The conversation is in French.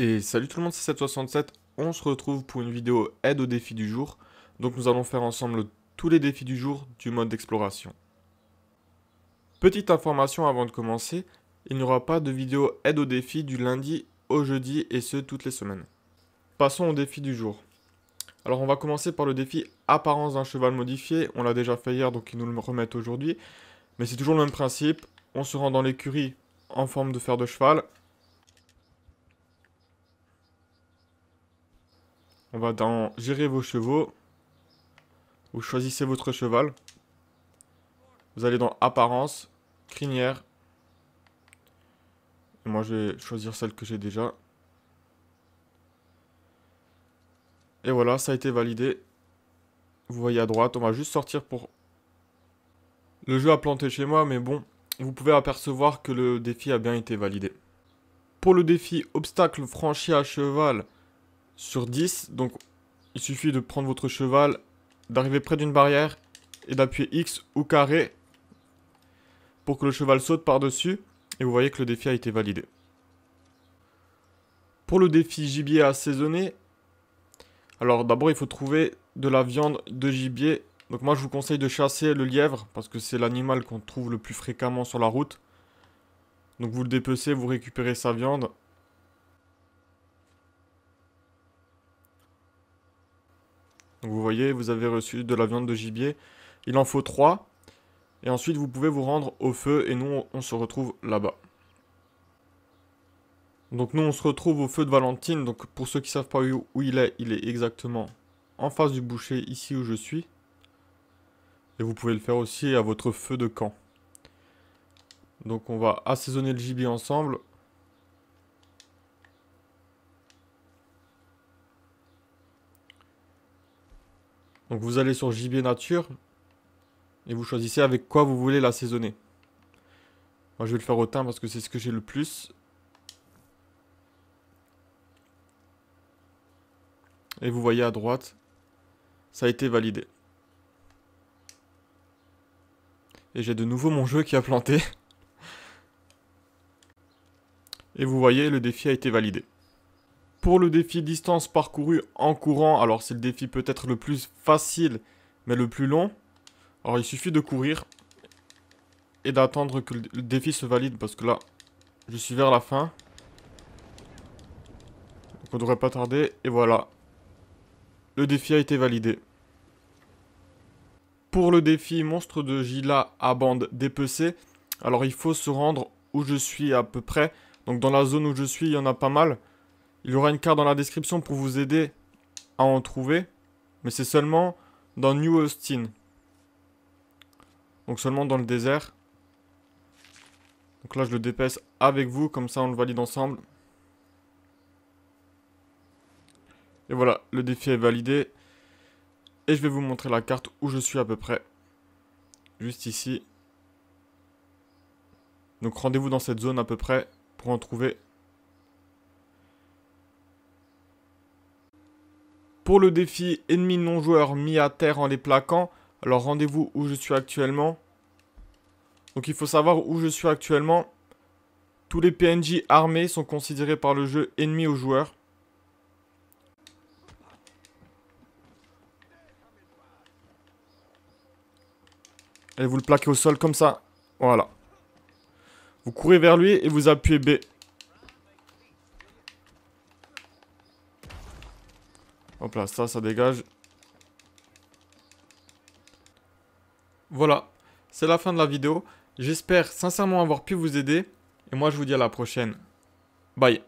Et salut tout le monde, c'est 767, on se retrouve pour une vidéo aide au défi du jour. Donc nous allons faire ensemble tous les défis du jour du mode d'exploration. Petite information avant de commencer, il n'y aura pas de vidéo aide au défi du lundi au jeudi et ce toutes les semaines. Passons au défi du jour. Alors on va commencer par le défi apparence d'un cheval modifié, on l'a déjà fait hier donc ils nous le remettent aujourd'hui. Mais c'est toujours le même principe, on se rend dans l'écurie en forme de fer de cheval On va dans gérer vos chevaux. Vous choisissez votre cheval. Vous allez dans apparence, crinière. moi je vais choisir celle que j'ai déjà. Et voilà, ça a été validé. Vous voyez à droite, on va juste sortir pour... Le jeu a planté chez moi, mais bon, vous pouvez apercevoir que le défi a bien été validé. Pour le défi obstacle franchi à cheval, sur 10. Donc il suffit de prendre votre cheval, d'arriver près d'une barrière et d'appuyer X ou carré pour que le cheval saute par-dessus. Et vous voyez que le défi a été validé. Pour le défi gibier assaisonné, alors d'abord il faut trouver de la viande de gibier. Donc moi je vous conseille de chasser le lièvre parce que c'est l'animal qu'on trouve le plus fréquemment sur la route. Donc vous le dépecez, vous récupérez sa viande voyez, vous avez reçu de la viande de gibier. Il en faut trois Et ensuite, vous pouvez vous rendre au feu et nous, on se retrouve là-bas. Donc nous, on se retrouve au feu de Valentine. Donc pour ceux qui ne savent pas où il est, il est exactement en face du boucher, ici où je suis. Et vous pouvez le faire aussi à votre feu de camp. Donc on va assaisonner le gibier ensemble. Donc vous allez sur gibier nature et vous choisissez avec quoi vous voulez l'assaisonner. Moi je vais le faire au thym parce que c'est ce que j'ai le plus. Et vous voyez à droite, ça a été validé. Et j'ai de nouveau mon jeu qui a planté. Et vous voyez, le défi a été validé. Pour le défi distance parcourue en courant, alors c'est le défi peut-être le plus facile, mais le plus long. Alors il suffit de courir et d'attendre que le défi se valide parce que là, je suis vers la fin. Donc on devrait pas tarder et voilà. Le défi a été validé. Pour le défi monstre de Gila à bande dépecée, alors il faut se rendre où je suis à peu près. Donc dans la zone où je suis, il y en a pas mal. Il y aura une carte dans la description pour vous aider à en trouver, mais c'est seulement dans New Austin. Donc seulement dans le désert. Donc là, je le dépêche avec vous, comme ça on le valide ensemble. Et voilà, le défi est validé. Et je vais vous montrer la carte où je suis à peu près. Juste ici. Donc rendez-vous dans cette zone à peu près pour en trouver Pour le défi ennemi non joueur mis à terre en les plaquant, alors rendez-vous où je suis actuellement. Donc il faut savoir où je suis actuellement. Tous les PNJ armés sont considérés par le jeu ennemis aux joueurs. Et vous le plaquez au sol comme ça. Voilà. Vous courez vers lui et vous appuyez B. Hop là, ça, ça dégage. Voilà, c'est la fin de la vidéo. J'espère sincèrement avoir pu vous aider. Et moi, je vous dis à la prochaine. Bye.